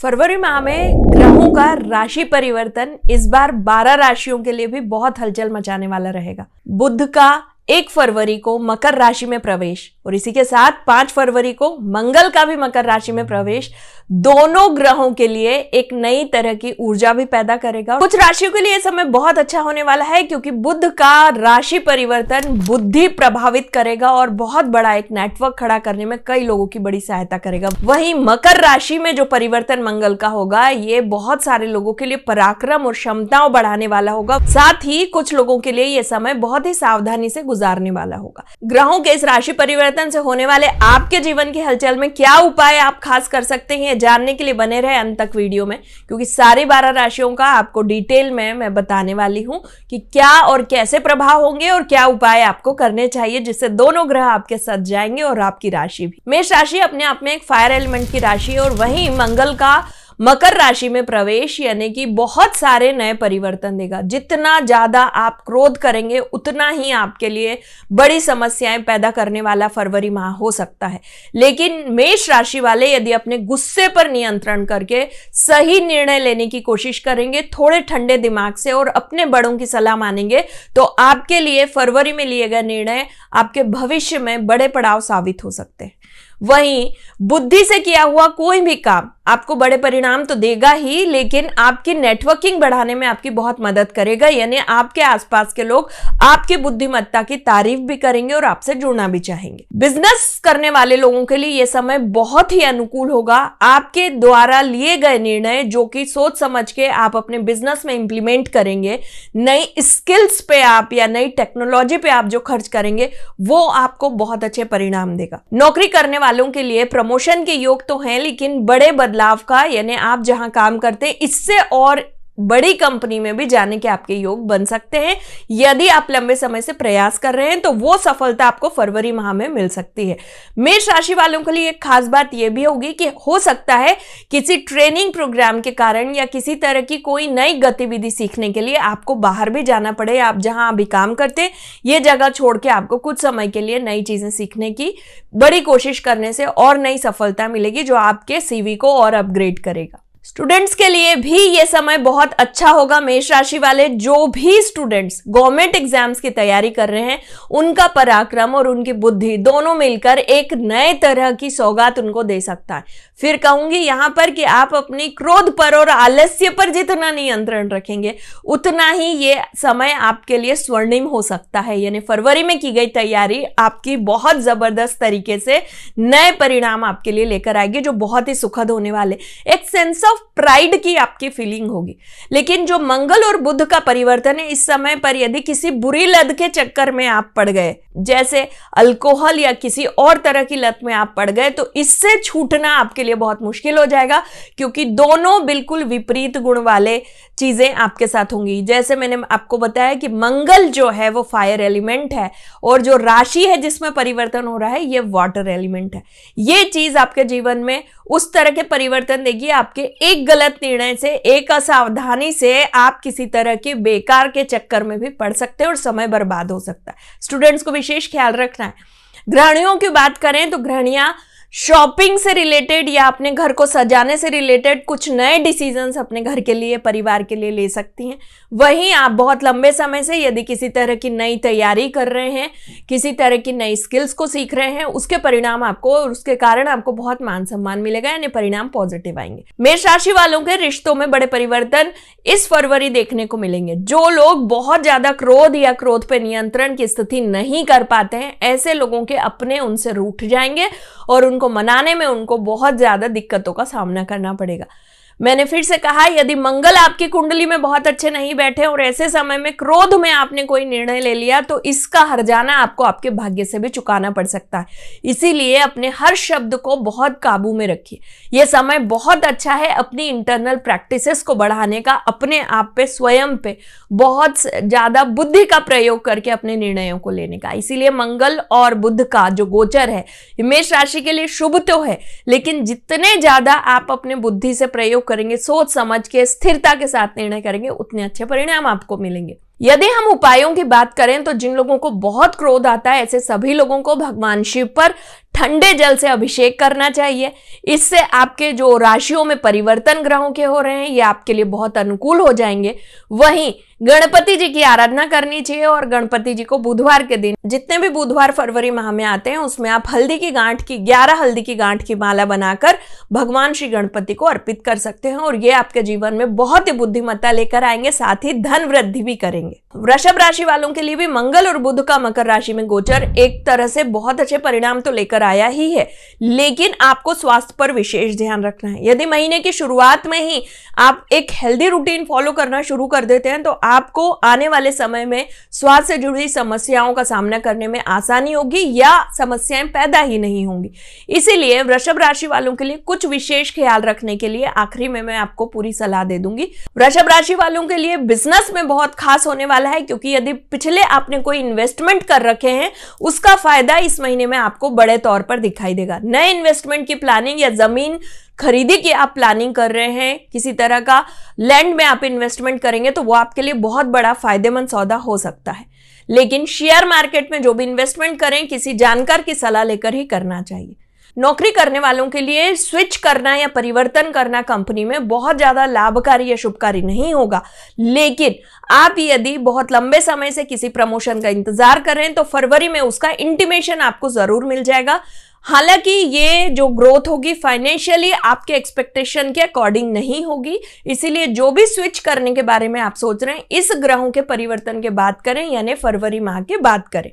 फरवरी माह में ग्रहों का राशि परिवर्तन इस बार 12 राशियों के लिए भी बहुत हलचल मचाने वाला रहेगा बुद्ध का एक फरवरी को मकर राशि में प्रवेश और इसी के साथ पांच फरवरी को मंगल का भी मकर राशि में प्रवेश दोनों ग्रहों के लिए एक नई तरह की ऊर्जा भी पैदा करेगा कुछ राशियों के लिए समय बहुत अच्छा होने वाला है क्योंकि बुद्ध का राशि परिवर्तन बुद्धि प्रभावित करेगा और बहुत बड़ा एक नेटवर्क खड़ा करने में कई लोगों की बड़ी सहायता करेगा वही मकर राशि में जो परिवर्तन मंगल का होगा ये बहुत सारे लोगों के लिए पराक्रम और क्षमताओं बढ़ाने वाला होगा साथ ही कुछ लोगों के लिए यह समय बहुत ही सावधानी से गुजारने वाला होगा ग्रहों के इस राशि परिवर्तन परिवर्तन से होने वाले आपके जीवन की हलचल में क्या उपाय आप खास कर सकते हैं जानने के लिए बने रहे अंत तक वीडियो में क्योंकि सारी बारह राशियों का आपको डिटेल में मैं बताने वाली हूं कि क्या और कैसे प्रभाव होंगे और क्या उपाय आपको करने चाहिए जिससे दोनों ग्रह आपके सज जाएंगे और आपकी राशि भी मेष राशि अपने आप में एक फायर एलिमेंट की राशि है और वही मंगल का मकर राशि में प्रवेश यानी कि बहुत सारे नए परिवर्तन देगा जितना ज्यादा आप क्रोध करेंगे उतना ही आपके लिए बड़ी समस्याएं पैदा करने वाला फरवरी माह हो सकता है लेकिन मेष राशि वाले यदि अपने गुस्से पर नियंत्रण करके सही निर्णय लेने की कोशिश करेंगे थोड़े ठंडे दिमाग से और अपने बड़ों की सलाह मानेंगे तो आपके लिए फरवरी में लिए गए निर्णय आपके भविष्य में बड़े पड़ाव साबित हो सकते हैं वहीं बुद्धि से किया हुआ कोई भी काम आपको बड़े परिणाम तो देगा ही लेकिन आपकी नेटवर्किंग बढ़ाने में आपकी बहुत मदद करेगा यानी आपके आसपास के लोग आपकी बुद्धिमत्ता की तारीफ भी करेंगे और आपसे जुड़ना भी चाहेंगे बिजनेस करने वाले लोगों के लिए यह समय बहुत ही अनुकूल होगा आपके द्वारा लिए गए निर्णय जो कि सोच समझ के आप अपने बिजनेस में इंप्लीमेंट करेंगे नई स्किल्स पे आप या नई टेक्नोलॉजी पे आप जो खर्च करेंगे वो आपको बहुत अच्छे परिणाम देगा नौकरी करने वालों के लिए प्रमोशन के योग तो है लेकिन बड़े बड़े बदलाव का यानी आप जहां काम करते हैं इससे और बड़ी कंपनी में भी जाने के आपके योग बन सकते हैं यदि आप लंबे समय से प्रयास कर रहे हैं तो वो सफलता आपको फरवरी माह में मिल सकती है मेष राशि वालों के लिए एक खास बात यह भी होगी कि हो सकता है किसी ट्रेनिंग प्रोग्राम के कारण या किसी तरह की कोई नई गतिविधि सीखने के लिए आपको बाहर भी जाना पड़े आप जहां अभी काम करते हैं ये जगह छोड़ के आपको कुछ समय के लिए नई चीजें सीखने की बड़ी कोशिश करने से और नई सफलता मिलेगी जो आपके सीवी को और अपग्रेड करेगा स्टूडेंट्स के लिए भी ये समय बहुत अच्छा होगा मेष राशि वाले जो भी स्टूडेंट्स गवर्नमेंट एग्जाम्स की तैयारी कर रहे हैं उनका पराक्रम और उनकी बुद्धि दोनों मिलकर एक नए तरह की सौगात उनको दे सकता है फिर कहूंगी यहां पर कि आप अपनी क्रोध पर और आलस्य पर जितना नियंत्रण रखेंगे उतना ही ये समय आपके लिए स्वर्णिम हो सकता है यानी फरवरी में की गई तैयारी आपकी बहुत जबरदस्त तरीके से नए परिणाम आपके लिए लेकर आएगी जो बहुत ही सुखद होने वाले एक सेंस ऑफ प्राइड की आपकी फीलिंग होगी लेकिन जो मंगल और बुद्ध का परिवर्तन है इस समय पर यदि किसी बुरी लत के चक्कर में आप पड़ गए जैसे अल्कोहल या किसी और तरह की लत में आप पड़ गए तो इससे छूटना आपके लिए बहुत मुश्किल हो जाएगा क्योंकि दोनों बिल्कुल विपरीत गुण वाले चीज़ें आपके साथ होंगी जैसे मैंने आपको बताया कि मंगल जो है वो फायर एलिमेंट है और जो राशि है जिसमें परिवर्तन हो रहा है ये वाटर एलिमेंट है ये चीज़ आपके जीवन में उस तरह के परिवर्तन देगी आपके एक गलत निर्णय से एक असावधानी से आप किसी तरह के बेकार के चक्कर में भी पड़ सकते हैं और समय बर्बाद हो सकता है स्टूडेंट्स को विशेष ख्याल रखना है ग्रहणियों की बात करें तो ग्रहणियाँ शॉपिंग से रिलेटेड या अपने घर को सजाने से रिलेटेड कुछ नए डिसीजंस अपने घर के लिए परिवार के लिए ले सकती हैं वहीं आप बहुत लंबे समय से यदि किसी तरह की नई तैयारी कर रहे हैं किसी तरह की नई स्किल्स को सीख रहे हैं उसके परिणाम आपको और उसके कारण आपको बहुत मान सम्मान मिलेगा यानी परिणाम पॉजिटिव आएंगे मेष राशि वालों के रिश्तों में बड़े परिवर्तन इस फरवरी देखने को मिलेंगे जो लोग बहुत ज्यादा क्रोध या क्रोध पर नियंत्रण की स्थिति नहीं कर पाते हैं ऐसे लोगों के अपने उनसे रूठ जाएंगे और उन उनको मनाने में उनको बहुत ज़्यादा दिक्कतों का सामना करना पड़ेगा मैंने फिर से कहा यदि मंगल आपकी कुंडली में बहुत अच्छे नहीं बैठे और ऐसे समय में क्रोध में आपने कोई निर्णय ले लिया तो इसका हरजाना आपको आपके भाग्य से भी चुकाना पड़ सकता है इसीलिए अपने हर शब्द को बहुत काबू में रखिए यह समय बहुत अच्छा है अपनी इंटरनल प्रैक्टिसेस को बढ़ाने का अपने आप पे स्वयं पे बहुत ज्यादा बुद्धि का प्रयोग करके अपने निर्णयों को लेने का इसीलिए मंगल और बुद्ध का जो गोचर है मेष राशि के लिए शुभ तो है लेकिन जितने ज्यादा आप अपने बुद्धि से प्रयोग करेंगे सोच समझ के स्थिरता के साथ निर्णय करेंगे उतने अच्छे परिणाम आपको मिलेंगे यदि हम उपायों की बात करें तो जिन लोगों को बहुत क्रोध आता है ऐसे सभी लोगों को भगवान शिव पर ठंडे जल से अभिषेक करना चाहिए इससे आपके जो राशियों में परिवर्तन ग्रहों के हो रहे हैं ये आपके लिए बहुत अनुकूल हो जाएंगे वहीं गणपति जी की आराधना करनी चाहिए और गणपति जी को बुधवार के दिन जितने भी बुधवार फरवरी माह में आते हैं उसमें आप हल्दी की गांठ की ग्यारह हल्दी की गांठ की माला बनाकर भगवान श्री गणपति को अर्पित कर सकते हैं और ये आपके जीवन में बहुत ही बुद्धिमत्ता लेकर आएंगे साथ ही धन वृद्धि भी करेंगे वृषभ राशि वालों के लिए भी मंगल और बुध का मकर राशि में गोचर एक तरह से बहुत अच्छे परिणाम तो लेकर आया ही है लेकिन आपको स्वास्थ्य पर विशेष ध्यान रखना है यदि महीने की शुरुआत में ही आप एक हेल्दी रूटीन फॉलो करना शुरू कर देते हैं तो आपको आने वाले समय में स्वास्थ्य से जुड़ी समस्याओं का सामना करने में आसानी होगी या समस्याएं पैदा ही नहीं होंगी इसीलिए वृषभ राशि वालों के लिए कुछ विशेष ख्याल रखने के लिए आखिरी में मैं आपको पूरी सलाह दे दूंगी वृषभ राशि वालों के लिए बिजनेस में बहुत खास होने वाला है क्योंकि यदि पिछले आपने कोई इन्वेस्टमेंट कर रखे हैं उसका फायदा इस महीने में आपको बड़े तौर तौर पर दिखाई देगा नए इन्वेस्टमेंट की प्लानिंग या जमीन खरीदी की आप प्लानिंग कर रहे हैं किसी तरह का लैंड में आप इन्वेस्टमेंट करेंगे तो वो आपके लिए बहुत बड़ा फायदेमंद सौदा हो सकता है लेकिन शेयर मार्केट में जो भी इन्वेस्टमेंट करें किसी जानकार की सलाह लेकर ही करना चाहिए नौकरी करने वालों के लिए स्विच करना या परिवर्तन करना कंपनी में बहुत ज़्यादा लाभकारी या शुभकारी नहीं होगा लेकिन आप यदि बहुत लंबे समय से किसी प्रमोशन का इंतज़ार करें तो फरवरी में उसका इंटीमेशन आपको ज़रूर मिल जाएगा हालांकि ये जो ग्रोथ होगी फाइनेंशियली आपके एक्सपेक्टेशन के अकॉर्डिंग नहीं होगी इसीलिए जो भी स्विच करने के बारे में आप सोच रहे हैं इस ग्रहों के परिवर्तन के बात करें यानी फरवरी माह के बात करें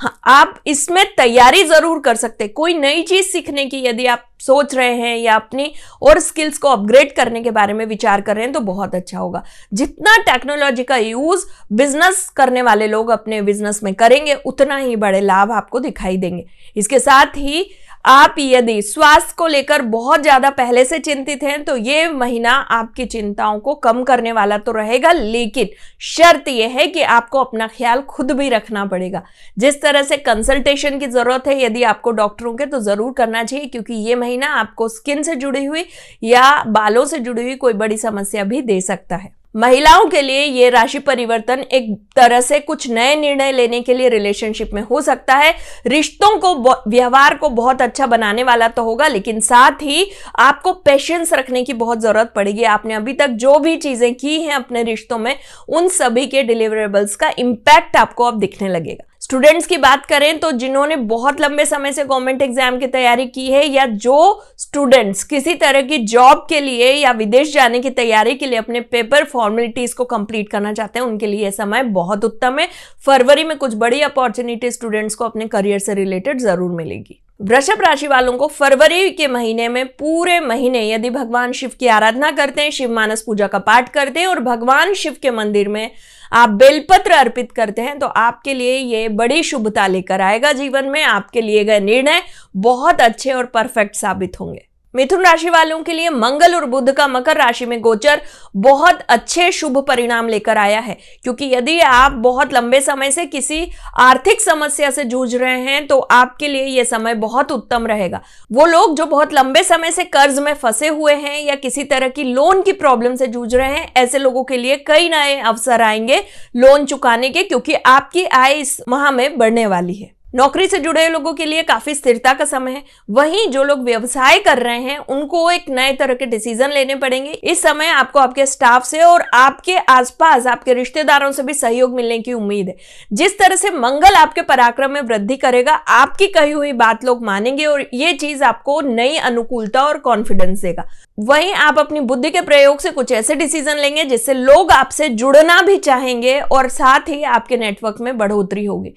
हाँ, आप इसमें तैयारी ज़रूर कर सकते हैं कोई नई चीज़ सीखने की यदि आप सोच रहे हैं या अपनी और स्किल्स को अपग्रेड करने के बारे में विचार कर रहे हैं तो बहुत अच्छा होगा जितना टेक्नोलॉजी का यूज़ बिजनेस करने वाले लोग अपने बिजनेस में करेंगे उतना ही बड़े लाभ आपको दिखाई देंगे इसके साथ ही आप यदि स्वास्थ्य को लेकर बहुत ज्यादा पहले से चिंतित हैं तो ये महीना आपकी चिंताओं को कम करने वाला तो रहेगा लेकिन शर्त यह है कि आपको अपना ख्याल खुद भी रखना पड़ेगा जिस तरह से कंसल्टेशन की जरूरत है यदि आपको डॉक्टरों के तो जरूर करना चाहिए क्योंकि ये महीना आपको स्किन से जुड़ी हुई या बालों से जुड़ी हुई कोई बड़ी समस्या भी दे सकता है महिलाओं के लिए ये राशि परिवर्तन एक तरह से कुछ नए निर्णय लेने के लिए रिलेशनशिप में हो सकता है रिश्तों को व्यवहार को बहुत अच्छा बनाने वाला तो होगा लेकिन साथ ही आपको पेशेंस रखने की बहुत ज़रूरत पड़ेगी आपने अभी तक जो भी चीज़ें की हैं अपने रिश्तों में उन सभी के डिलीवरेबल्स का इम्पैक्ट आपको अब दिखने लगेगा स्टूडेंट्स की बात करें तो जिन्होंने बहुत लंबे समय से गवर्नमेंट एग्जाम की तैयारी की है या जो स्टूडेंट्स किसी तरह की जॉब के लिए या विदेश जाने की तैयारी के लिए अपने पेपर फॉर्मेलिटीज को कंप्लीट करना चाहते हैं उनके लिए समय बहुत उत्तम है फरवरी में कुछ बड़ी अपॉर्चुनिटी स्टूडेंट्स को अपने करियर से रिलेटेड जरूर मिलेगी वृषभ राशि वालों को फरवरी के महीने में पूरे महीने यदि भगवान शिव की आराधना करते हैं शिव मानस पूजा का पाठ करते हैं और भगवान शिव के मंदिर में आप बेलपत्र अर्पित करते हैं तो आपके लिए ये बड़ी शुभता लेकर आएगा जीवन में आपके लिए गए निर्णय बहुत अच्छे और परफेक्ट साबित होंगे मिथुन राशि वालों के लिए मंगल और बुध का मकर राशि में गोचर बहुत अच्छे शुभ परिणाम लेकर आया है क्योंकि यदि आप बहुत लंबे समय से किसी आर्थिक समस्या से जूझ रहे हैं तो आपके लिए यह समय बहुत उत्तम रहेगा वो लोग जो बहुत लंबे समय से कर्ज में फंसे हुए हैं या किसी तरह की लोन की प्रॉब्लम से जूझ रहे हैं ऐसे लोगों के लिए कई नए अवसर आएंगे लोन चुकाने के क्योंकि आपकी आय इस माह में बढ़ने वाली है नौकरी से जुड़े लोगों के लिए काफी स्थिरता का समय है वहीं जो लोग व्यवसाय कर रहे हैं उनको एक नए तरह के डिसीजन लेने पड़ेंगे इस समय आपको आपके स्टाफ से और आपके आसपास आपके रिश्तेदारों से भी सहयोग मिलने की उम्मीद है जिस तरह से मंगल आपके पराक्रम में वृद्धि करेगा आपकी कही हुई बात लोग मानेंगे और ये चीज आपको नई अनुकूलता और कॉन्फिडेंस देगा वहीं आप अपनी बुद्धि के प्रयोग से कुछ ऐसे डिसीजन लेंगे जिससे लोग आपसे जुड़ना भी चाहेंगे और साथ ही आपके नेटवर्क में बढ़ोतरी होगी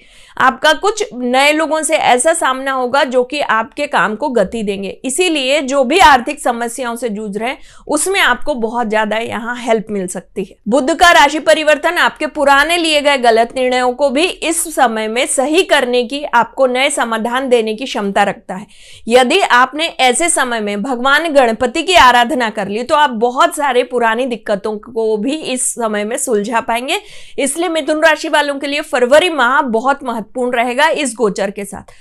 आपका कुछ नए लोगों से ऐसा सामना होगा जो कि आपके काम को गति देंगे इसीलिए जो भी आर्थिक समस्याओं से जूझ रहे हैं उसमें आपको बहुत ज्यादा यहाँ हेल्प मिल सकती है बुद्ध का राशि परिवर्तन आपके पुराने लिए गए गलत निर्णयों को भी इस समय में सही करने की आपको नए समाधान देने की क्षमता रखता है यदि आपने ऐसे समय में भगवान गणपति की आराधना कर ली तो आप बहुत सारे पुरानी दिक्कतों को भी इस समय में सुलझा पाएंगे इसलिए मिथुन राशि वालों के लिए फरवरी माह बहुत महत्वपूर्ण रहेगा इस इस गोचर के साथ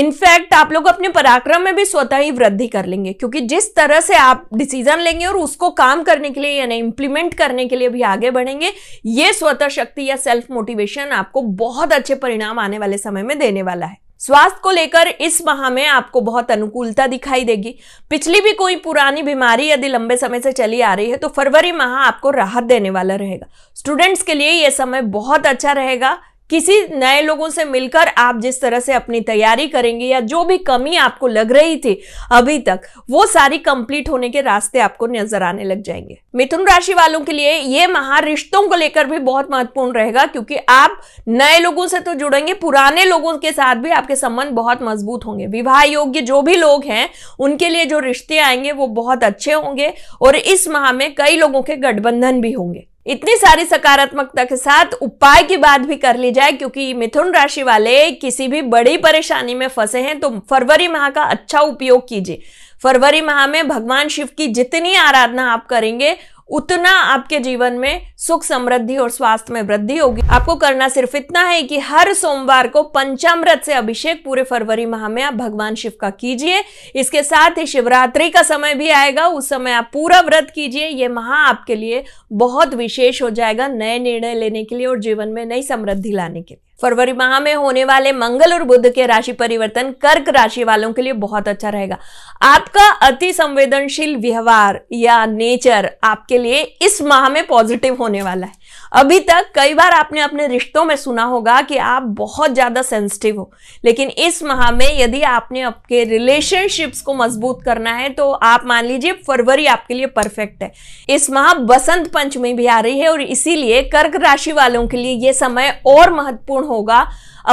इनफैक्ट आप लोग अपने पराक्रम में भी स्वतः ही वृद्धि कर लेंगे क्योंकि जिस तरह से आप डिसीजन लेंगे और उसको काम करने के लिए यानी इंप्लीमेंट करने के लिए भी आगे बढ़ेंगे ये स्वतः शक्ति या सेल्फ मोटिवेशन आपको बहुत अच्छे परिणाम आने वाले समय में देने वाला है स्वास्थ्य को लेकर इस माह में आपको बहुत अनुकूलता दिखाई देगी पिछली भी कोई पुरानी बीमारी यदि लंबे समय से चली आ रही है तो फरवरी माह आपको राहत देने वाला रहेगा स्टूडेंट्स के लिए यह समय बहुत अच्छा रहेगा किसी नए लोगों से मिलकर आप जिस तरह से अपनी तैयारी करेंगे या जो भी कमी आपको लग रही थी अभी तक वो सारी कंप्लीट होने के रास्ते आपको नजर आने लग जाएंगे मिथुन राशि वालों के लिए ये महा रिश्तों को लेकर भी बहुत महत्वपूर्ण रहेगा क्योंकि आप नए लोगों से तो जुड़ेंगे पुराने लोगों के साथ भी आपके संबंध बहुत मजबूत होंगे विवाह योग्य जो भी लोग हैं उनके लिए जो रिश्ते आएंगे वो बहुत अच्छे होंगे और इस माह में कई लोगों के गठबंधन भी होंगे इतनी सारी सकारात्मकता के साथ उपाय की बात भी कर ली जाए क्योंकि मिथुन राशि वाले किसी भी बड़ी परेशानी में फंसे हैं तो फरवरी माह का अच्छा उपयोग कीजिए फरवरी माह में भगवान शिव की जितनी आराधना आप करेंगे उतना आपके जीवन में सुख समृद्धि और स्वास्थ्य में वृद्धि होगी आपको करना सिर्फ इतना है कि हर सोमवार को पंचामृत से अभिषेक पूरे फरवरी माह में आप भगवान शिव का कीजिए इसके साथ ही शिवरात्रि का समय भी आएगा उस समय आप पूरा व्रत कीजिए ये माह आपके लिए बहुत विशेष हो जाएगा नए निर्णय लेने के लिए और जीवन में नई समृद्धि लाने के लिए फरवरी माह में होने वाले मंगल और बुद्ध के राशि परिवर्तन कर्क राशि वालों के लिए बहुत अच्छा रहेगा आपका अति संवेदनशील व्यवहार या नेचर आपके लिए इस माह में पॉजिटिव होने वाला है अभी तक कई बार आपने अपने रिश्तों में सुना होगा कि आप बहुत ज़्यादा सेंसिटिव हो लेकिन इस माह में यदि आपने आपके रिलेशनशिप्स को मजबूत करना है तो आप मान लीजिए फरवरी आपके लिए परफेक्ट है इस माह बसंत पंचमी भी आ रही है और इसीलिए कर्क राशि वालों के लिए ये समय और महत्वपूर्ण होगा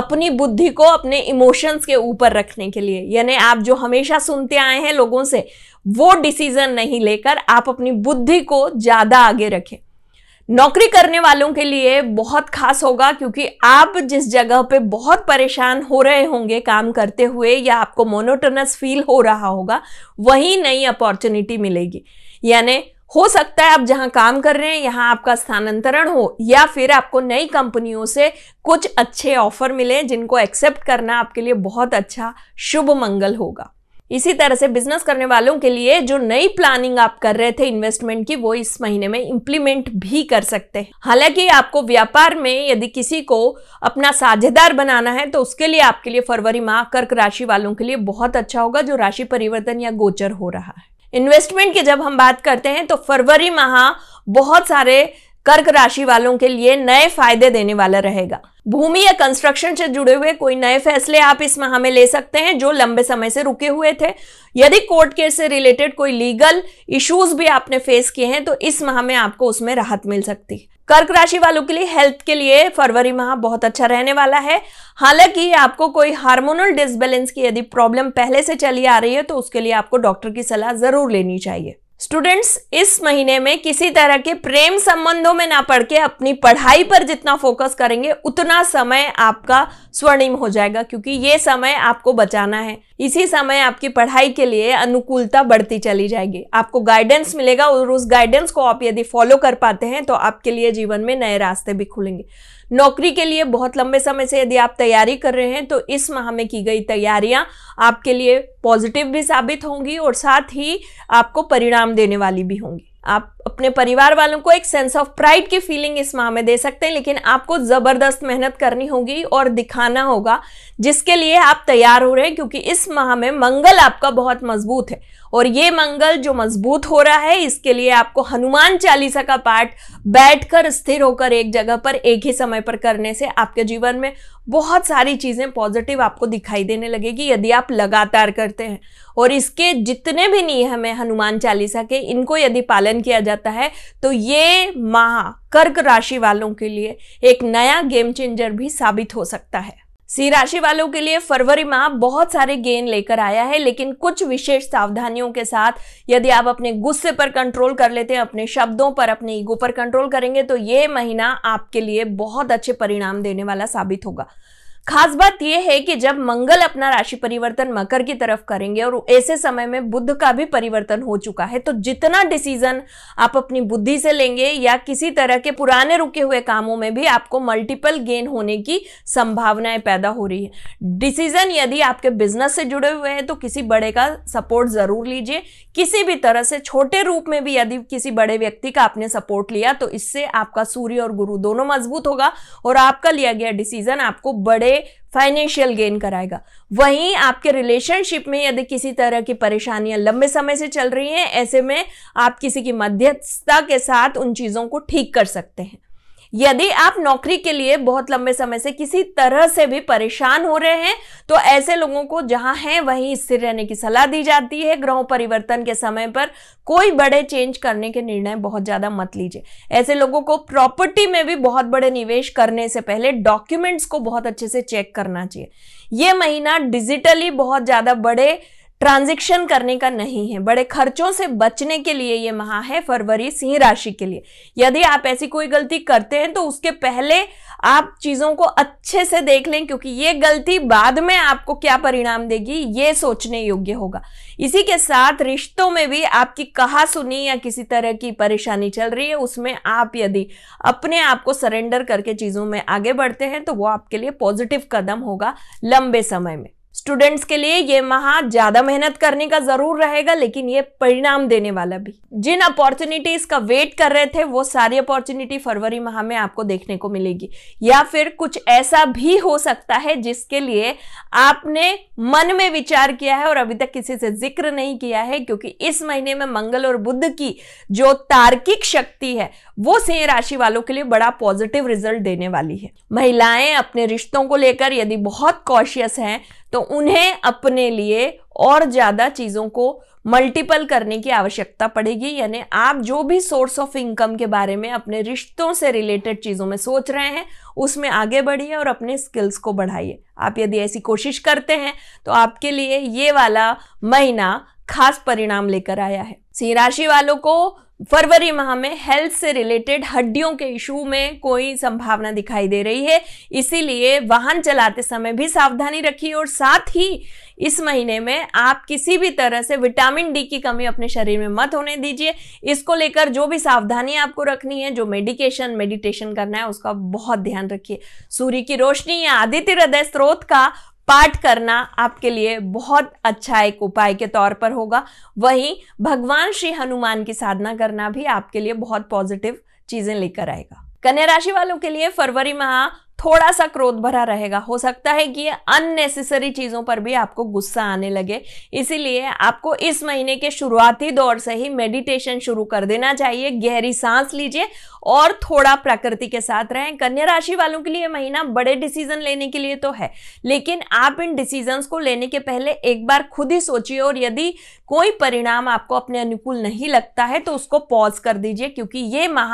अपनी बुद्धि को अपने इमोशंस के ऊपर रखने के लिए यानी आप जो हमेशा सुनते आए हैं लोगों से वो डिसीजन नहीं लेकर आप अपनी बुद्धि को ज़्यादा आगे रखें नौकरी करने वालों के लिए बहुत खास होगा क्योंकि आप जिस जगह पे बहुत परेशान हो रहे होंगे काम करते हुए या आपको मोनोटोनस फील हो रहा होगा वही नई अपॉर्चुनिटी मिलेगी यानी हो सकता है आप जहां काम कर रहे हैं यहां आपका स्थानांतरण हो या फिर आपको नई कंपनियों से कुछ अच्छे ऑफर मिले जिनको एक्सेप्ट करना आपके लिए बहुत अच्छा शुभ मंगल होगा इसी तरह से बिजनेस करने वालों के लिए जो नई प्लानिंग आप कर रहे थे इन्वेस्टमेंट की वो इस महीने में इम्प्लीमेंट भी कर सकते हैं हालांकि आपको व्यापार में यदि किसी को अपना साझेदार बनाना है तो उसके लिए आपके लिए फरवरी माह कर्क राशि वालों के लिए बहुत अच्छा होगा जो राशि परिवर्तन या गोचर हो रहा है इन्वेस्टमेंट की जब हम बात करते हैं तो फरवरी माह बहुत सारे कर्क राशि वालों के लिए नए फायदे देने वाला रहेगा भूमि या कंस्ट्रक्शन से जुड़े हुए कोई नए फैसले आप इस माह में ले सकते हैं जो लंबे समय से रुके हुए थे यदि कोर्ट केस से रिलेटेड कोई लीगल इश्यूज भी आपने फेस किए हैं तो इस माह में आपको उसमें राहत मिल सकती है कर्क राशि वालों के लिए हेल्थ के लिए फरवरी माह बहुत अच्छा रहने वाला है हालांकि आपको कोई हार्मोनल डिसबैलेंस की यदि प्रॉब्लम पहले से चली आ रही है तो उसके लिए आपको डॉक्टर की सलाह जरूर लेनी चाहिए स्टूडेंट्स इस महीने में किसी तरह के प्रेम संबंधों में ना पढ़ के अपनी पढ़ाई पर जितना फोकस करेंगे उतना समय आपका स्वर्णिम हो जाएगा क्योंकि ये समय आपको बचाना है इसी समय आपकी पढ़ाई के लिए अनुकूलता बढ़ती चली जाएगी आपको गाइडेंस मिलेगा और उस गाइडेंस को आप यदि फॉलो कर पाते हैं तो आपके लिए जीवन में नए रास्ते भी खुलेंगे नौकरी के लिए बहुत लंबे समय से यदि आप तैयारी कर रहे हैं तो इस माह में की गई तैयारियां आपके लिए पॉजिटिव भी साबित होंगी और साथ ही आपको परिणाम देने वाली भी होंगी आप अपने परिवार वालों को एक सेंस ऑफ प्राइड की फीलिंग इस माह में दे सकते हैं लेकिन आपको ज़बरदस्त मेहनत करनी होगी और दिखाना होगा जिसके लिए आप तैयार हो रहे हैं क्योंकि इस माह में मंगल आपका बहुत मजबूत है और ये मंगल जो मजबूत हो रहा है इसके लिए आपको हनुमान चालीसा का पाठ बैठकर स्थिर होकर एक जगह पर एक ही समय पर करने से आपके जीवन में बहुत सारी चीज़ें पॉजिटिव आपको दिखाई देने लगेगी यदि आप लगातार करते हैं और इसके जितने भी नियम है हनुमान चालीसा के इनको यदि पालन किया जाए जाता है तो ये माह कर्क राशि वालों के लिए एक नया गेम चेंजर भी साबित हो सकता है सी राशि वालों के लिए फरवरी माह बहुत सारे गेन लेकर आया है लेकिन कुछ विशेष सावधानियों के साथ यदि आप अपने गुस्से पर कंट्रोल कर लेते हैं अपने शब्दों पर अपने ईगो पर कंट्रोल करेंगे तो ये महीना आपके लिए बहुत अच्छे परिणाम देने वाला साबित होगा खास बात यह है कि जब मंगल अपना राशि परिवर्तन मकर की तरफ करेंगे और ऐसे समय में बुद्ध का भी परिवर्तन हो चुका है तो जितना डिसीजन आप अपनी बुद्धि से लेंगे या किसी तरह के पुराने रुके हुए कामों में भी आपको मल्टीपल गेन होने की संभावनाएं पैदा हो रही है डिसीजन यदि आपके बिजनेस से जुड़े हुए हैं तो किसी बड़े का सपोर्ट जरूर लीजिए किसी भी तरह से छोटे रूप में भी यदि किसी बड़े व्यक्ति का आपने सपोर्ट लिया तो इससे आपका सूर्य और गुरु दोनों मजबूत होगा और आपका लिया गया डिसीजन आपको बड़े बड़े फाइनेंशियल गेन कराएगा वहीं आपके रिलेशनशिप में यदि किसी तरह की परेशानियां लंबे समय से चल रही हैं ऐसे में आप किसी की मध्यस्थता के साथ उन चीज़ों को ठीक कर सकते हैं यदि आप नौकरी के लिए बहुत लंबे समय से किसी तरह से भी परेशान हो रहे हैं तो ऐसे लोगों को जहां है वहीं स्थिर रहने की सलाह दी जाती है ग्रह परिवर्तन के समय पर कोई बड़े चेंज करने के निर्णय बहुत ज्यादा मत लीजिए ऐसे लोगों को प्रॉपर्टी में भी बहुत बड़े निवेश करने से पहले डॉक्यूमेंट्स को बहुत अच्छे से चेक करना चाहिए ये महीना डिजिटली बहुत ज्यादा बड़े ट्रांजेक्शन करने का नहीं है बड़े खर्चों से बचने के लिए ये माह है फरवरी सिंह राशि के लिए यदि आप ऐसी कोई गलती करते हैं तो उसके पहले आप चीज़ों को अच्छे से देख लें क्योंकि ये गलती बाद में आपको क्या परिणाम देगी ये सोचने योग्य होगा इसी के साथ रिश्तों में भी आपकी कहा सुनी या किसी तरह की परेशानी चल रही है उसमें आप यदि अपने आप को सरेंडर करके चीज़ों में आगे बढ़ते हैं तो वो आपके लिए पॉजिटिव कदम होगा लंबे समय में स्टूडेंट्स के लिए ये माह ज्यादा मेहनत करने का जरूर रहेगा लेकिन ये परिणाम देने वाला भी जिन अपॉर्चुनिटीज का वेट कर रहे थे वो सारी अपॉर्चुनिटी फरवरी माह में आपको देखने को मिलेगी या फिर कुछ ऐसा भी हो सकता है जिसके लिए आपने मन में विचार किया है और अभी तक किसी से जिक्र नहीं किया है क्योंकि इस महीने में मंगल और बुद्ध की जो तार्किक शक्ति है वो सिंह राशि वालों के लिए बड़ा पॉजिटिव रिजल्ट देने वाली है महिलाएं अपने रिश्तों को लेकर यदि बहुत कॉशियस हैं तो उन्हें अपने लिए और ज़्यादा चीज़ों को मल्टीपल करने की आवश्यकता पड़ेगी यानी आप जो भी सोर्स ऑफ इनकम के बारे में अपने रिश्तों से रिलेटेड चीज़ों में सोच रहे हैं उसमें आगे बढ़िए और अपने स्किल्स को बढ़ाइए आप यदि ऐसी कोशिश करते हैं तो आपके लिए ये वाला महीना खास परिणाम लेकर आया है सिंह राशि वालों को फरवरी माह में हेल्थ से रिलेटेड हड्डियों के इशू में कोई संभावना दिखाई दे रही है इसीलिए वाहन चलाते समय भी सावधानी रखिए और साथ ही इस महीने में आप किसी भी तरह से विटामिन डी की कमी अपने शरीर में मत होने दीजिए इसको लेकर जो भी सावधानी आपको रखनी है जो मेडिकेशन मेडिटेशन करना है उसका बहुत ध्यान रखिए सूर्य की रोशनी या आदित्य हृदय स्रोत का पाठ करना आपके लिए बहुत अच्छा एक उपाय के तौर पर होगा वहीं भगवान श्री हनुमान की साधना करना भी आपके लिए बहुत पॉजिटिव चीजें लेकर आएगा कन्या राशि वालों के लिए फरवरी माह थोड़ा सा क्रोध भरा रहेगा हो सकता है कि अननेसेसरी चीज़ों पर भी आपको गुस्सा आने लगे इसीलिए आपको इस महीने के शुरुआती दौर से ही मेडिटेशन शुरू कर देना चाहिए गहरी सांस लीजिए और थोड़ा प्रकृति के साथ रहें कन्या राशि वालों के लिए महीना बड़े डिसीजन लेने के लिए तो है लेकिन आप इन डिसीजंस को लेने के पहले एक बार खुद ही सोचिए और यदि कोई परिणाम आपको अपने अनुकूल नहीं लगता है तो उसको पॉज कर दीजिए क्योंकि ये माह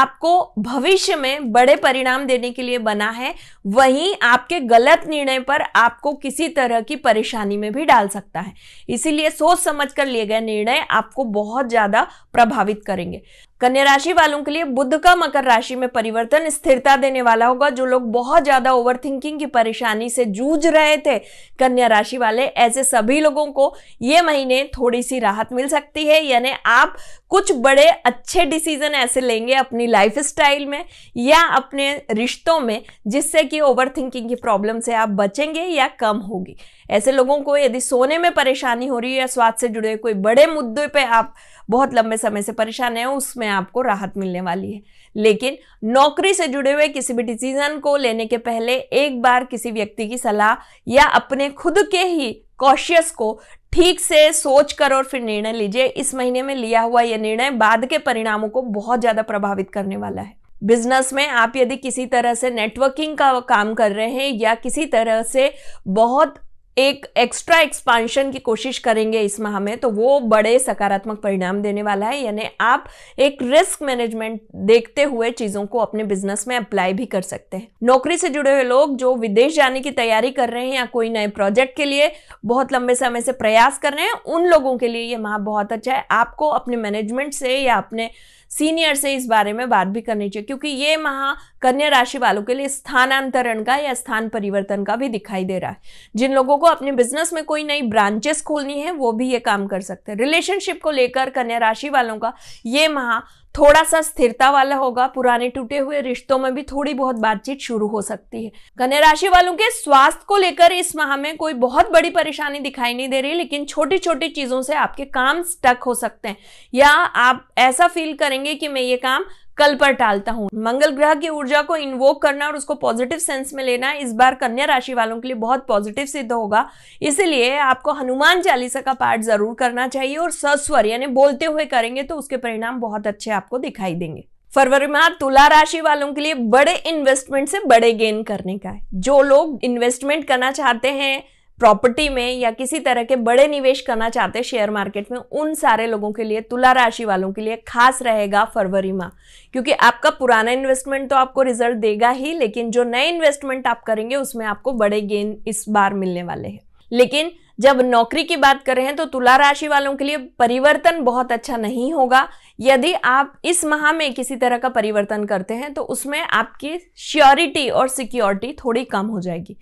आपको भविष्य में बड़े परिणाम देने के लिए बन बना है वहीं आपके गलत निर्णय पर आपको किसी तरह की परेशानी में भी डाल सकता है इसीलिए सोच समझ कर लिए गए निर्णय आपको बहुत ज़्यादा प्रभावित करेंगे कन्या राशि वालों के लिए बुद्ध का मकर राशि में परिवर्तन स्थिरता देने वाला होगा जो लोग बहुत ज्यादा ओवरथिंकिंग की परेशानी से जूझ रहे थे कन्या राशि वाले ऐसे सभी लोगों को ये महीने थोड़ी सी राहत मिल सकती है यानी आप कुछ बड़े अच्छे डिसीजन ऐसे लेंगे अपनी लाइफ स्टाइल में या अपने रिश्तों में जिससे कि ओवर थिंकिंग की प्रॉब्लम से आप बचेंगे या कम होगी ऐसे लोगों को यदि सोने में परेशानी हो रही है या स्वास्थ्य से जुड़े कोई बड़े मुद्दे पे आप बहुत लंबे समय से परेशान हैं उसमें आपको राहत मिलने वाली है लेकिन नौकरी से जुड़े हुए किसी भी डिसीजन को लेने के पहले एक बार किसी व्यक्ति की सलाह या अपने खुद के ही कॉशियस को ठीक से सोच कर और फिर निर्णय लीजिए इस महीने में लिया हुआ यह निर्णय बाद के परिणामों को बहुत ज़्यादा प्रभावित करने वाला है बिजनेस में आप यदि किसी तरह से नेटवर्किंग का काम कर रहे हैं या किसी तरह से बहुत एक एक्स्ट्रा एक्सपांशन की कोशिश करेंगे इस माह में तो वो बड़े सकारात्मक परिणाम देने वाला है यानी आप एक रिस्क मैनेजमेंट देखते हुए चीज़ों को अपने बिजनेस में अप्लाई भी कर सकते हैं नौकरी से जुड़े हुए लोग जो विदेश जाने की तैयारी कर रहे हैं या कोई नए प्रोजेक्ट के लिए बहुत लंबे समय से प्रयास कर रहे हैं उन लोगों के लिए ये माह बहुत अच्छा है आपको अपने मैनेजमेंट से या अपने सीनियर से इस बारे में बात भी करनी चाहिए क्योंकि ये माह कन्या राशि वालों के लिए स्थानांतरण का या स्थान परिवर्तन का भी दिखाई दे रहा है जिन लोगों को अपने बिजनेस में कोई नई ब्रांचेस खोलनी है वो भी ये काम कर सकते हैं रिलेशनशिप को लेकर कन्या राशि वालों का ये माह थोड़ा सा स्थिरता वाला होगा पुराने टूटे हुए रिश्तों में भी थोड़ी बहुत बातचीत शुरू हो सकती है कन्या राशि वालों के स्वास्थ्य को लेकर इस माह में कोई बहुत बड़ी परेशानी दिखाई नहीं दे रही लेकिन छोटी छोटी चीजों से आपके काम स्टक हो सकते हैं या आप ऐसा फील करेंगे कि मैं ये काम कल पर टालता हूँ मंगल ग्रह की ऊर्जा को इन्वोक करना और उसको पॉजिटिव सेंस में लेना इस बार कन्या राशि वालों के लिए बहुत पॉजिटिव सिद्ध होगा इसीलिए आपको हनुमान चालीसा का पाठ जरूर करना चाहिए और सस्वर यानी बोलते हुए करेंगे तो उसके परिणाम बहुत अच्छे आपको दिखाई देंगे फरवरी माह तुला राशि वालों के लिए बड़े इन्वेस्टमेंट से बड़े गेन करने का है जो लोग इन्वेस्टमेंट करना चाहते हैं प्रॉपर्टी में या किसी तरह के बड़े निवेश करना चाहते शेयर मार्केट में उन सारे लोगों के लिए तुला राशि वालों के लिए खास रहेगा फरवरी माह क्योंकि आपका पुराना इन्वेस्टमेंट तो आपको रिजल्ट देगा ही लेकिन जो नए इन्वेस्टमेंट आप करेंगे उसमें आपको बड़े गेन इस बार मिलने वाले हैं लेकिन जब नौकरी की बात कर रहे हैं तो तुला राशि वालों के लिए परिवर्तन बहुत अच्छा नहीं होगा यदि आप इस माह में किसी तरह का परिवर्तन करते हैं तो उसमें आपकी श्योरिटी और सिक्योरिटी थोड़ी कम हो जाएगी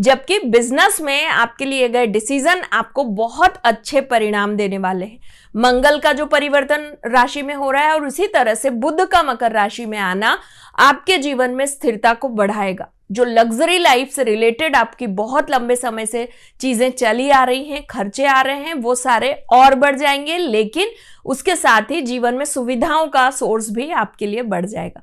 जबकि बिजनेस में आपके लिए गए डिसीजन आपको बहुत अच्छे परिणाम देने वाले हैं मंगल का जो परिवर्तन राशि में हो रहा है और उसी तरह से बुद्ध का मकर राशि में आना आपके जीवन में स्थिरता को बढ़ाएगा जो लग्जरी लाइफ से रिलेटेड आपकी बहुत लंबे समय से चीज़ें चली आ रही हैं खर्चे आ रहे हैं वो सारे और बढ़ जाएंगे लेकिन उसके साथ ही जीवन में सुविधाओं का सोर्स भी आपके लिए बढ़ जाएगा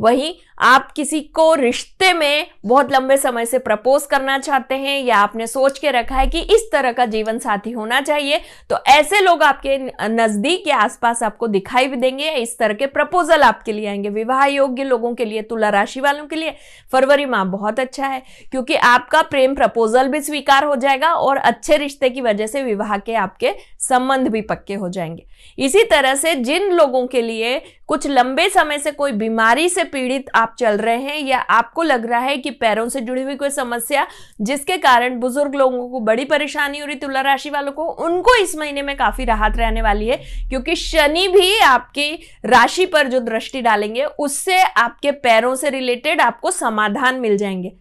वहीं आप किसी को रिश्ते में बहुत लंबे समय से प्रपोज करना चाहते हैं या आपने सोच के रखा है कि इस तरह का जीवन साथी होना चाहिए तो ऐसे लोग आपके नजदीक या आसपास आपको दिखाई भी देंगे इस तरह के प्रपोजल आपके लिए आएंगे विवाह योग्य लोगों के लिए तुला राशि वालों के लिए फरवरी माह बहुत अच्छा है क्योंकि आपका प्रेम प्रपोजल भी स्वीकार हो जाएगा और अच्छे रिश्ते की वजह से विवाह के आपके संबंध भी पक्के हो जाएंगे इसी तरह से जिन लोगों के लिए कुछ लंबे समय से कोई बीमारी से पीड़ित आप आप चल रहे हैं या आपको लग रहा है कि पैरों से जुड़ी हुई कोई समस्या जिसके कारण बुजुर्ग लोगों को बड़ी परेशानी हो रही तुला राशि वालों को उनको इस महीने में काफी राहत रहने वाली है क्योंकि शनि भी आपकी राशि पर जो दृष्टि डालेंगे उससे आपके पैरों से रिलेटेड आपको समाधान मिल जाएंगे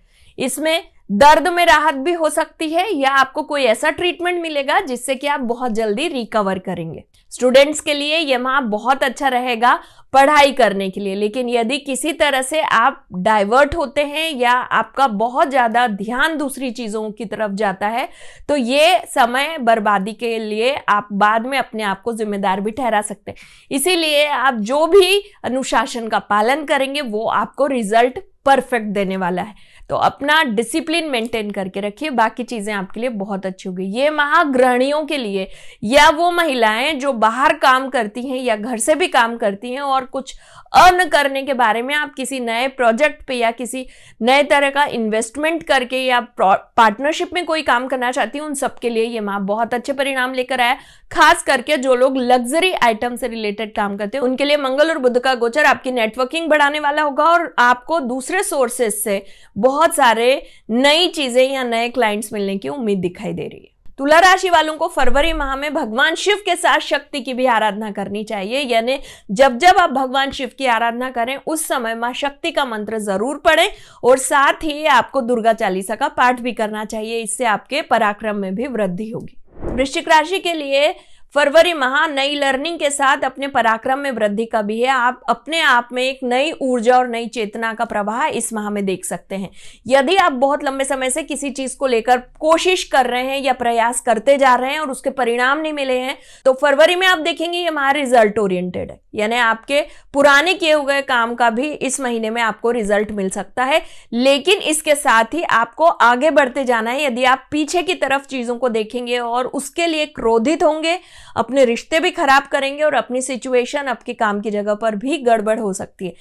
इसमें दर्द में राहत भी हो सकती है या आपको कोई ऐसा ट्रीटमेंट मिलेगा जिससे कि आप बहुत जल्दी रिकवर करेंगे स्टूडेंट्स के लिए ये माह बहुत अच्छा रहेगा पढ़ाई करने के लिए लेकिन यदि किसी तरह से आप डाइवर्ट होते हैं या आपका बहुत ज़्यादा ध्यान दूसरी चीज़ों की तरफ जाता है तो ये समय बर्बादी के लिए आप बाद में अपने आप को जिम्मेदार भी ठहरा सकते हैं इसीलिए आप जो भी अनुशासन का पालन करेंगे वो आपको रिजल्ट परफेक्ट देने वाला है तो अपना डिसिप्लिन मेंटेन करके रखिए बाकी चीज़ें आपके लिए बहुत अच्छी होगी ये महाग्रहणियों के लिए या वो महिलाएं जो बाहर काम करती हैं या घर से भी काम करती हैं और कुछ अर्न करने के बारे में आप किसी नए प्रोजेक्ट पे या किसी नए तरह का इन्वेस्टमेंट करके या पार्टनरशिप में कोई काम करना चाहती हूँ उन सबके लिए ये माह बहुत अच्छे परिणाम लेकर आया खास करके जो लोग लग्जरी आइटम से रिलेटेड काम करते हैं उनके लिए मंगल और बुद्ध का गोचर आपकी नेटवर्किंग बढ़ाने वाला होगा और आपको दूसरे दूसरे सोर्सेस से बहुत सारे नई चीजें या नए क्लाइंट्स मिलने की उम्मीद दिखाई दे रही है तुला राशि वालों को फरवरी माह में भगवान शिव के साथ शक्ति की भी आराधना करनी चाहिए यानी जब जब आप भगवान शिव की आराधना करें उस समय माँ शक्ति का मंत्र जरूर पढ़ें और साथ ही आपको दुर्गा चालीसा का पाठ भी करना चाहिए इससे आपके पराक्रम में भी वृद्धि होगी वृश्चिक राशि के लिए फरवरी माह नई लर्निंग के साथ अपने पराक्रम में वृद्धि का भी है आप अपने आप में एक नई ऊर्जा और नई चेतना का प्रवाह इस माह में देख सकते हैं यदि आप बहुत लंबे समय से किसी चीज को लेकर कोशिश कर रहे हैं या प्रयास करते जा रहे हैं और उसके परिणाम नहीं मिले हैं तो फरवरी में आप देखेंगे ये माह रिजल्ट ओरिएंटेड है यानी आपके पुराने किए हुए काम का भी इस महीने में आपको रिजल्ट मिल सकता है लेकिन इसके साथ ही आपको आगे बढ़ते जाना है यदि आप पीछे की तरफ चीजों को देखेंगे और उसके लिए क्रोधित होंगे अपने रिश्ते भी खराब करेंगे और अपनी सिचुएशन आपके काम की जगह पर भी गड़बड़ हो सकती है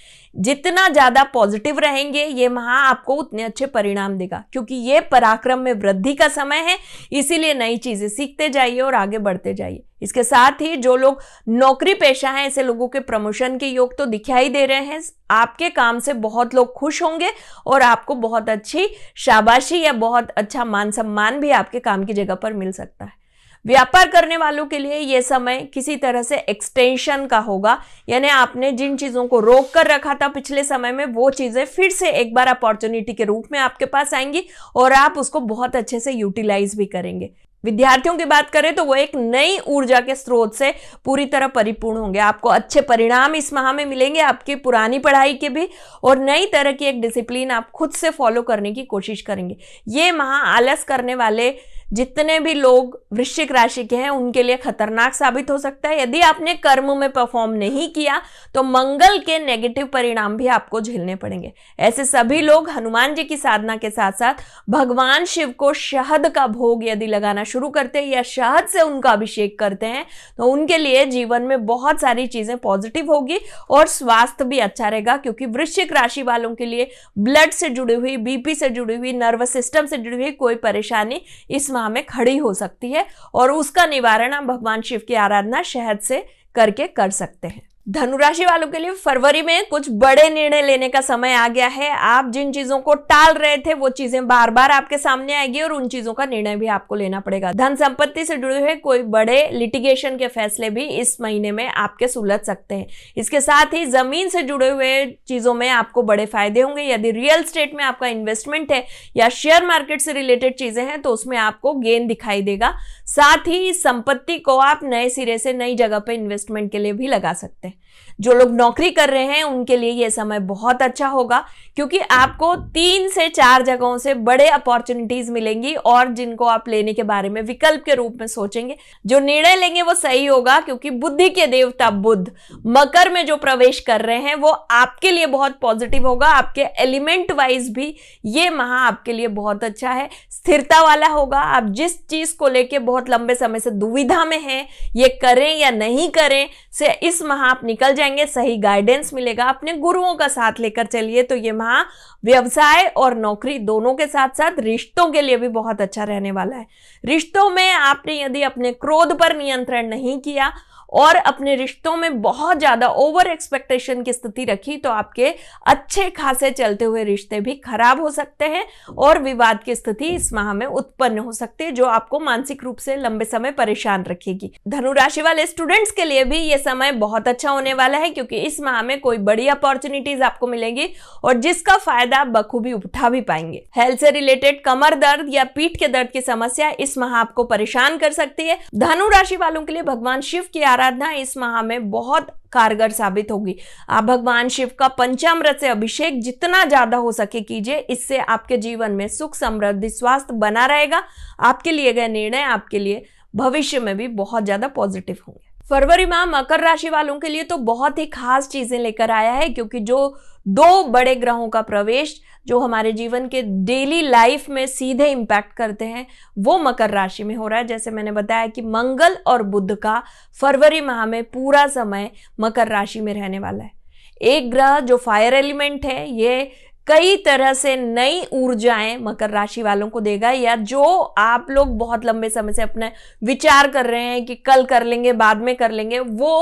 जितना ज़्यादा पॉजिटिव रहेंगे ये माह आपको उतने अच्छे परिणाम देगा क्योंकि ये पराक्रम में वृद्धि का समय है इसीलिए नई चीज़ें सीखते जाइए और आगे बढ़ते जाइए इसके साथ ही जो लोग नौकरी पेशा हैं ऐसे लोगों के प्रमोशन के योग तो दिखाई दे रहे हैं आपके काम से बहुत लोग खुश होंगे और आपको बहुत अच्छी शाबाशी या बहुत अच्छा मान सम्मान भी आपके काम की जगह पर मिल सकता है व्यापार करने वालों के लिए ये समय किसी तरह से एक्सटेंशन का होगा यानी आपने जिन चीज़ों को रोक कर रखा था पिछले समय में वो चीज़ें फिर से एक बार अपॉर्चुनिटी के रूप में आपके पास आएंगी और आप उसको बहुत अच्छे से यूटिलाइज भी करेंगे विद्यार्थियों की बात करें तो वो एक नई ऊर्जा के स्रोत से पूरी तरह परिपूर्ण होंगे आपको अच्छे परिणाम इस माह में मिलेंगे आपकी पुरानी पढ़ाई के भी और नई तरह की एक डिसिप्लिन आप खुद से फॉलो करने की कोशिश करेंगे ये माह आलस करने वाले जितने भी लोग वृश्चिक राशि के हैं उनके लिए खतरनाक साबित हो सकता है यदि आपने कर्म में परफॉर्म नहीं किया तो मंगल के नेगेटिव परिणाम भी आपको झेलने पड़ेंगे ऐसे सभी लोग हनुमान जी की साधना के साथ साथ भगवान शिव को शहद का भोग यदि लगाना शुरू करते हैं या शहद से उनका अभिषेक करते हैं तो उनके लिए जीवन में बहुत सारी चीजें पॉजिटिव होगी और स्वास्थ्य भी अच्छा रहेगा क्योंकि वृश्चिक राशि वालों के लिए ब्लड से जुड़ी हुई बीपी से जुड़ी हुई नर्वस सिस्टम से जुड़ी हुई कोई परेशानी इस वहां में खड़ी हो सकती है और उसका निवारण हम भगवान शिव की आराधना शहद से करके कर सकते हैं धनुराशि वालों के लिए फरवरी में कुछ बड़े निर्णय लेने का समय आ गया है आप जिन चीजों को टाल रहे थे वो चीजें बार बार आपके सामने आएगी और उन चीजों का निर्णय भी आपको लेना पड़ेगा धन संपत्ति से जुड़े हुए कोई बड़े लिटिगेशन के फैसले भी इस महीने में आपके सुलझ सकते हैं इसके साथ ही जमीन से जुड़े हुए चीजों में आपको बड़े फायदे होंगे यदि रियल स्टेट में आपका इन्वेस्टमेंट है या शेयर मार्केट से रिलेटेड चीजें हैं तो उसमें आपको गेन दिखाई देगा साथ ही संपत्ति को आप नए सिरे से नई जगह पर इन्वेस्टमेंट के लिए भी लगा सकते हैं जो लोग नौकरी कर रहे हैं उनके लिए यह समय बहुत अच्छा होगा क्योंकि आपको तीन से चार जगहों से बड़े अपॉर्चुनिटीज मिलेंगी और जिनको आप लेने के बारे में विकल्प के रूप में सोचेंगे जो निर्णय लेंगे वो सही होगा क्योंकि बुद्धि के देवता बुद्ध मकर में जो प्रवेश कर रहे हैं वो आपके लिए बहुत पॉजिटिव होगा आपके एलिमेंट वाइज भी ये माह आपके लिए बहुत अच्छा है स्थिरता वाला होगा आप जिस चीज को लेके बहुत लंबे समय से दुविधा में हैं ये करें या नहीं करें से इस माह आप निकल जाए जाएंगे सही गाइडेंस मिलेगा अपने गुरुओं का साथ लेकर चलिए तो ये माह व्यवसाय और नौकरी दोनों के साथ साथ रिश्तों के लिए भी बहुत अच्छा रहने वाला है रिश्तों में आपने यदि अपने क्रोध पर नियंत्रण नहीं किया और अपने रिश्तों में बहुत ज़्यादा ओवर एक्सपेक्टेशन की स्थिति रखी तो आपके अच्छे खासे चलते हुए रिश्ते भी खराब हो सकते हैं और विवाद की स्थिति इस माह में उत्पन्न हो सकती है जो आपको मानसिक रूप से लंबे समय परेशान रखेगी धनुराशि वाले स्टूडेंट्स के लिए भी ये समय बहुत अच्छा होने वाला है क्योंकि इस माह में कोई बड़ी अपॉर्चुनिटीज आपको मिलेंगी और जिसका फायदा आप बखूबी उठा भी पाएंगे हेल्थ से रिलेटेड कमर दर्द या पीठ के दर्द की समस्या इस माह आपको परेशान कर सकती है धनु राशि वालों के लिए भगवान शिव की आराधना आराधना इस माह में बहुत कारगर साबित होगी आप भगवान शिव का पंचामृत से अभिषेक जितना ज्यादा हो सके कीजिए इससे आपके जीवन में सुख समृद्धि स्वास्थ्य बना रहेगा आपके लिए गए निर्णय आपके लिए भविष्य में भी बहुत ज्यादा पॉजिटिव होंगे फरवरी माह मकर राशि वालों के लिए तो बहुत ही खास चीजें लेकर आया है क्योंकि जो दो बड़े ग्रहों का प्रवेश जो हमारे जीवन के डेली लाइफ में सीधे इंपैक्ट करते हैं वो मकर राशि में हो रहा है जैसे मैंने बताया कि मंगल और बुद्ध का फरवरी माह में पूरा समय मकर राशि में रहने वाला है एक ग्रह जो फायर एलिमेंट है ये कई तरह से नई ऊर्जाएं मकर राशि वालों को देगा या जो आप लोग बहुत लंबे समय से अपने विचार कर रहे हैं कि कल कर लेंगे बाद में कर लेंगे वो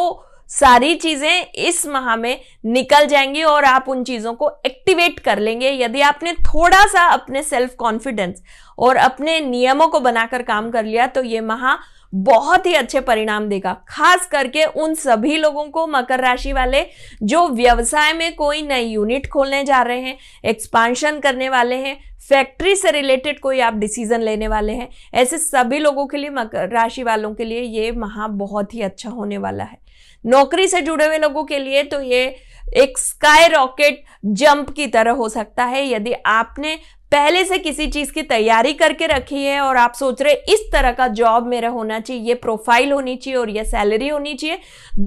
सारी चीजें इस माह में निकल जाएंगी और आप उन चीजों को एक्टिवेट कर लेंगे यदि आपने थोड़ा सा अपने सेल्फ कॉन्फिडेंस और अपने नियमों को बनाकर काम कर लिया तो ये माह बहुत ही अच्छे परिणाम देगा खास करके उन सभी लोगों को मकर राशि वाले जो व्यवसाय में कोई नई यूनिट खोलने जा रहे हैं एक्सपांशन करने वाले हैं फैक्ट्री से रिलेटेड कोई आप डिसीजन लेने वाले हैं ऐसे सभी लोगों के लिए मकर राशि वालों के लिए ये माह बहुत ही अच्छा होने वाला है नौकरी से जुड़े हुए लोगों के लिए तो ये एक स्काई रॉकेट जंप की तरह हो सकता है यदि आपने पहले से किसी चीज की तैयारी करके रखी है और आप सोच रहे इस तरह का जॉब मेरा होना चाहिए ये प्रोफाइल होनी चाहिए और ये सैलरी होनी चाहिए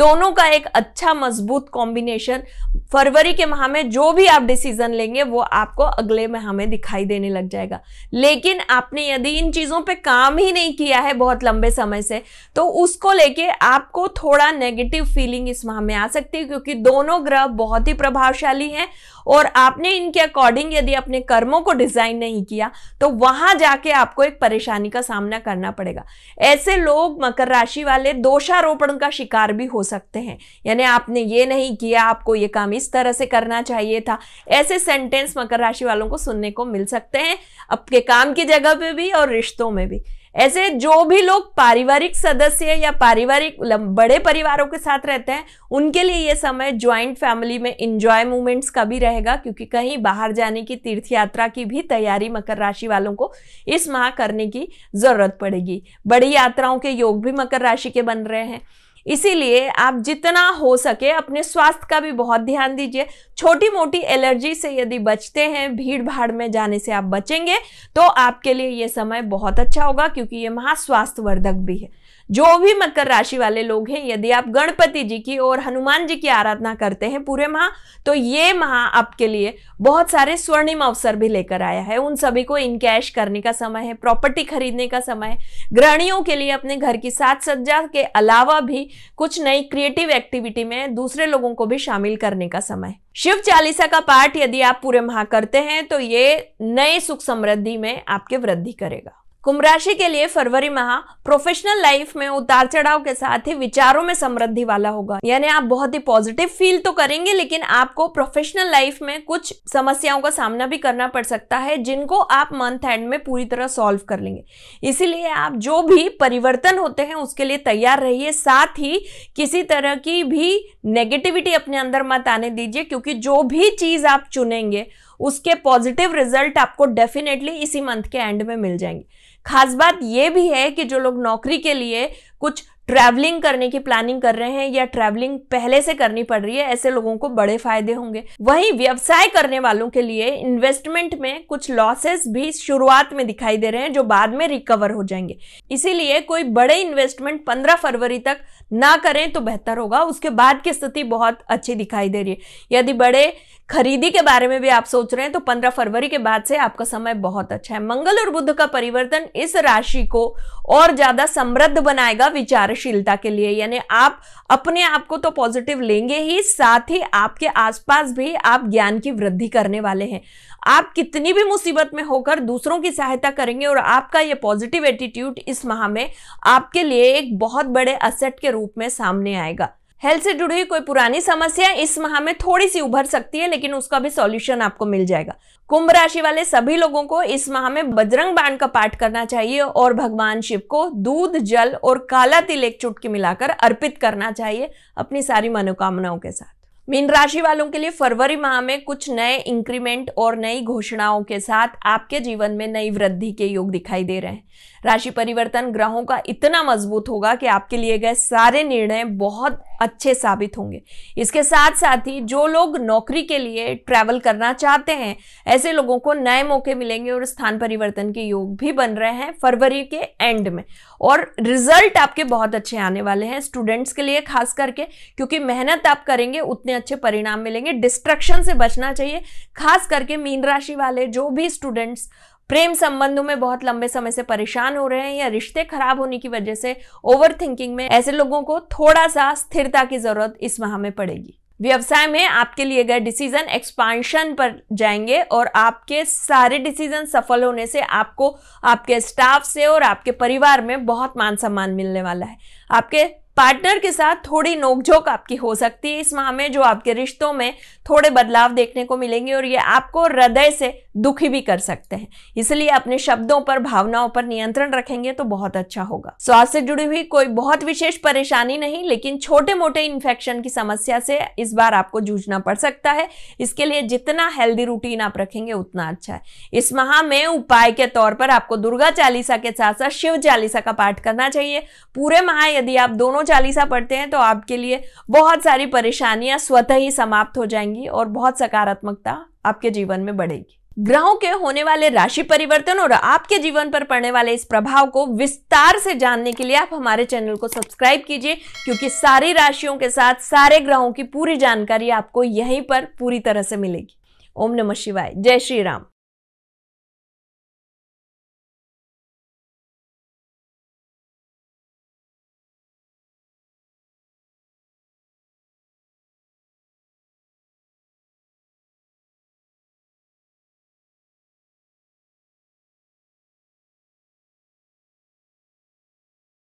दोनों का एक अच्छा मजबूत कॉम्बिनेशन फरवरी के माह में जो भी आप डिसीजन लेंगे वो आपको अगले माह में दिखाई देने लग जाएगा लेकिन आपने यदि इन चीज़ों पर काम ही नहीं किया है बहुत लंबे समय से तो उसको लेके आपको थोड़ा नेगेटिव फीलिंग इस माह में आ सकती है क्योंकि दोनों ग्रह बहुत ही प्रभावशाली हैं और आपने इनके अकॉर्डिंग यदि अपने कर्मों को डिज़ाइन नहीं किया तो वहाँ जाके आपको एक परेशानी का सामना करना पड़ेगा ऐसे लोग मकर राशि वाले दोषारोपण का शिकार भी हो सकते हैं यानी आपने ये नहीं किया आपको ये काम इस तरह से करना चाहिए था ऐसे सेंटेंस मकर राशि वालों को सुनने को मिल सकते हैं आपके काम की जगह पर भी और रिश्तों में भी ऐसे जो भी लोग पारिवारिक सदस्य या पारिवारिक बड़े परिवारों के साथ रहते हैं उनके लिए ये समय ज्वाइंट फैमिली में इंजॉय मूवमेंट्स का भी रहेगा क्योंकि कहीं बाहर जाने की तीर्थ यात्रा की भी तैयारी मकर राशि वालों को इस माह करने की जरूरत पड़ेगी बड़ी यात्राओं के योग भी मकर राशि के बन रहे हैं इसीलिए आप जितना हो सके अपने स्वास्थ्य का भी बहुत ध्यान दीजिए छोटी मोटी एलर्जी से यदि बचते हैं भीड़ भाड़ में जाने से आप बचेंगे तो आपके लिए ये समय बहुत अच्छा होगा क्योंकि ये महास्वास्थ्यवर्धक भी है जो भी मकर राशि वाले लोग हैं यदि आप गणपति जी की और हनुमान जी की आराधना करते हैं पूरे माह तो ये माह आपके लिए बहुत सारे स्वर्णिम अवसर भी लेकर आया है उन सभी को इनकैश करने का समय है प्रॉपर्टी खरीदने का समय ग्रहणियों के लिए अपने घर की साज सज्जा के अलावा भी कुछ नई क्रिएटिव एक्टिविटी में दूसरे लोगों को भी शामिल करने का समय शिव चालीसा का पाठ यदि आप पूरे माह करते हैं तो ये नए सुख समृद्धि में आपके वृद्धि करेगा कुंभ राशि के लिए फरवरी माह प्रोफेशनल लाइफ में उतार चढ़ाव के साथ ही विचारों में समृद्धि वाला होगा यानी आप बहुत ही पॉजिटिव फील तो करेंगे लेकिन आपको प्रोफेशनल लाइफ में कुछ समस्याओं का सामना भी करना पड़ सकता है जिनको आप मंथ एंड में पूरी तरह सॉल्व कर लेंगे इसीलिए आप जो भी परिवर्तन होते हैं उसके लिए तैयार रहिए साथ ही किसी तरह की भी नेगेटिविटी अपने अंदर मत आने दीजिए क्योंकि जो भी चीज आप चुनेंगे उसके पॉजिटिव रिजल्ट आपको डेफिनेटली इसी मंथ के एंड में मिल जाएंगे खास बात ये भी है कि जो लोग नौकरी के लिए कुछ ट्रैवलिंग करने की प्लानिंग कर रहे हैं या ट्रैवलिंग पहले से करनी पड़ रही है ऐसे लोगों को बड़े फायदे होंगे वहीं व्यवसाय करने वालों के लिए इन्वेस्टमेंट में कुछ लॉसेस भी शुरुआत में दिखाई दे रहे हैं जो बाद में रिकवर हो जाएंगे इसीलिए कोई बड़े इन्वेस्टमेंट 15 फरवरी तक ना करें तो बेहतर होगा उसके बाद की स्थिति बहुत अच्छी दिखाई दे रही है यदि बड़े खरीदी के बारे में भी आप सोच रहे हैं तो 15 फरवरी के बाद से आपका समय बहुत अच्छा है मंगल और बुद्ध का परिवर्तन इस राशि को और ज्यादा समृद्ध बनाएगा विचारशीलता के लिए यानी आप अपने आप को तो पॉजिटिव लेंगे ही साथ ही आपके आसपास भी आप ज्ञान की वृद्धि करने वाले हैं आप कितनी भी मुसीबत में होकर दूसरों की सहायता करेंगे और आपका ये पॉजिटिव एटीट्यूड इस माह में आपके लिए एक बहुत बड़े असेट के रूप में सामने आएगा हेल्थ से जुड़ी कोई पुरानी समस्या इस माह में थोड़ी सी उभर सकती है लेकिन उसका भी सॉल्यूशन आपको मिल जाएगा कुंभ राशि वाले सभी लोगों को इस माह में बजरंग बाण का पाठ करना चाहिए और भगवान शिव को दूध जल और काला तिल एक चुटकी मिलाकर अर्पित करना चाहिए अपनी सारी मनोकामनाओं के साथ मीन राशि वालों के लिए फरवरी माह में कुछ नए इंक्रीमेंट और नई घोषणाओं के साथ आपके जीवन में नई वृद्धि के योग दिखाई दे रहे हैं राशि परिवर्तन ग्रहों का इतना मजबूत होगा कि आपके लिए गए सारे निर्णय बहुत अच्छे साबित होंगे इसके साथ साथ ही जो लोग नौकरी के लिए ट्रैवल करना चाहते हैं ऐसे लोगों को नए मौके मिलेंगे और स्थान परिवर्तन के योग भी बन रहे हैं फरवरी के एंड में और रिजल्ट आपके बहुत अच्छे आने वाले हैं स्टूडेंट्स के लिए खास करके क्योंकि मेहनत आप करेंगे उतने अच्छे परिणाम मिलेंगे डिस्ट्रक्शन से बचना चाहिए खास करके मीन राशि वाले जो भी स्टूडेंट्स प्रेम संबंधों में बहुत लंबे समय से परेशान हो रहे हैं या रिश्ते खराब होने की वजह से ओवर थिंकिंग में ऐसे लोगों को थोड़ा सा स्थिरता की जरूरत इस माह में पड़ेगी व्यवसाय में आपके लिए गए डिसीजन एक्सपांशन पर जाएंगे और आपके सारे डिसीजन सफल होने से आपको आपके स्टाफ से और आपके परिवार में बहुत मान सम्मान मिलने वाला है आपके पार्टनर के साथ थोड़ी नोकझोंक आपकी हो सकती है इस माह में जो आपके रिश्तों में थोड़े बदलाव देखने को मिलेंगे और ये आपको हृदय से दुखी भी कर सकते हैं इसलिए अपने शब्दों पर भावनाओं पर नियंत्रण रखेंगे तो बहुत अच्छा होगा स्वास्थ्य से जुड़ी हुई कोई बहुत विशेष परेशानी नहीं लेकिन छोटे मोटे इन्फेक्शन की समस्या से इस बार आपको जूझना पड़ सकता है इसके लिए जितना हेल्दी रूटीन आप रखेंगे उतना अच्छा है इस माह में उपाय के तौर पर आपको दुर्गा चालीसा के साथ साथ शिव चालीसा का पाठ करना चाहिए पूरे माह यदि आप दोनों चालीसा पढ़ते हैं तो आपके लिए बहुत सारी परेशानियां स्वतः ही समाप्त हो जाएंगी और बहुत सकारात्मकता आपके जीवन में बढ़ेगी ग्रहों के होने वाले राशि परिवर्तन और आपके जीवन पर पड़ने वाले इस प्रभाव को विस्तार से जानने के लिए आप हमारे चैनल को सब्सक्राइब कीजिए क्योंकि सारी राशियों के साथ सारे ग्रहों की पूरी जानकारी आपको यहीं पर पूरी तरह से मिलेगी ओम नमः शिवाय जय श्री राम